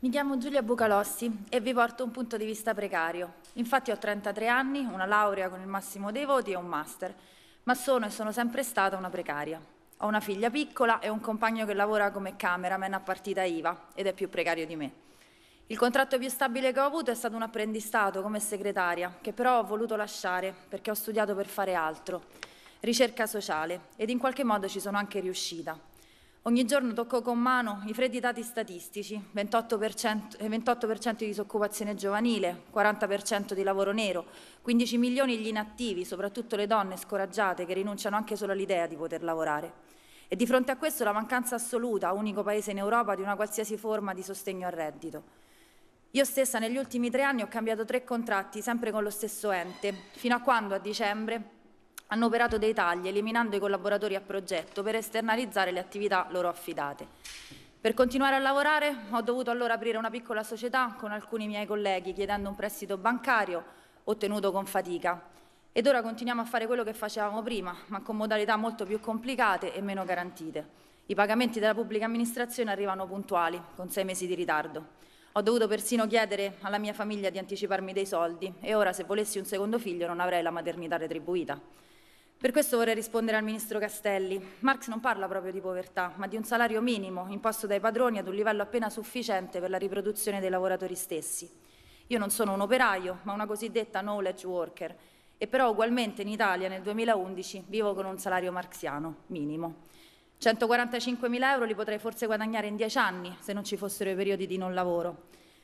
Mi chiamo Giulia Bucalossi e vi porto un punto di vista precario. Infatti ho 33 anni, una laurea con il massimo dei voti e un master, ma sono e sono sempre stata una precaria. Ho una figlia piccola e un compagno che lavora come cameraman a partita IVA ed è più precario di me. Il contratto più stabile che ho avuto è stato un apprendistato come segretaria, che però ho voluto lasciare perché ho studiato per fare altro, ricerca sociale, ed in qualche modo ci sono anche riuscita. Ogni giorno tocco con mano i freddi dati statistici, 28%, 28 eh, di disoccupazione giovanile, 40% di lavoro nero, 15 milioni gli inattivi, soprattutto le donne scoraggiate che rinunciano anche solo all'idea di poter lavorare. E di fronte a questo la mancanza assoluta, unico paese in Europa, di una qualsiasi forma di sostegno al reddito. Io stessa negli ultimi tre anni ho cambiato tre contratti, sempre con lo stesso ente, fino a quando a dicembre hanno operato dei tagli eliminando i collaboratori a progetto per esternalizzare le attività loro affidate. Per continuare a lavorare ho dovuto allora aprire una piccola società con alcuni miei colleghi chiedendo un prestito bancario ottenuto con fatica ed ora continuiamo a fare quello che facevamo prima ma con modalità molto più complicate e meno garantite. I pagamenti della pubblica amministrazione arrivano puntuali con sei mesi di ritardo. Ho dovuto persino chiedere alla mia famiglia di anticiparmi dei soldi e ora se volessi un secondo figlio non avrei la maternità retribuita. Per questo vorrei rispondere al Ministro Castelli. Marx non parla proprio di povertà, ma di un salario minimo imposto dai padroni ad un livello appena sufficiente per la riproduzione dei lavoratori stessi. Io non sono un operaio, ma una cosiddetta knowledge worker, e però ugualmente in Italia nel 2011 vivo con un salario marxiano minimo. 145.000 euro li potrei forse guadagnare in 10 anni se non ci fossero i periodi di non lavoro.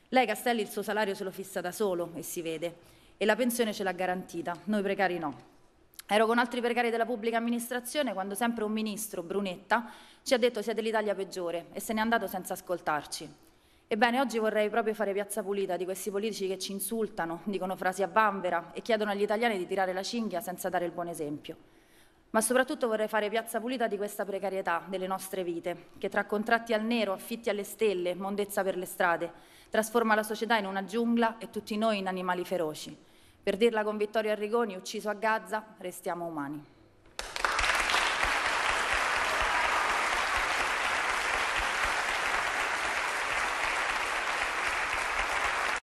Lei Castelli il suo salario se lo fissa da solo e si vede e la pensione ce l'ha garantita, noi precari no. Ero con altri precari della pubblica amministrazione quando sempre un ministro, Brunetta, ci ha detto siete l'Italia peggiore e se n'è andato senza ascoltarci. Ebbene, oggi vorrei proprio fare piazza pulita di questi politici che ci insultano, dicono frasi a bambera e chiedono agli italiani di tirare la cinghia senza dare il buon esempio. Ma soprattutto vorrei fare piazza pulita di questa precarietà delle nostre vite, che tra contratti al nero, affitti alle stelle, mondezza per le strade, trasforma la società in una giungla e tutti noi in animali feroci. Per dirla con Vittorio Arrigoni, ucciso a Gaza, restiamo umani.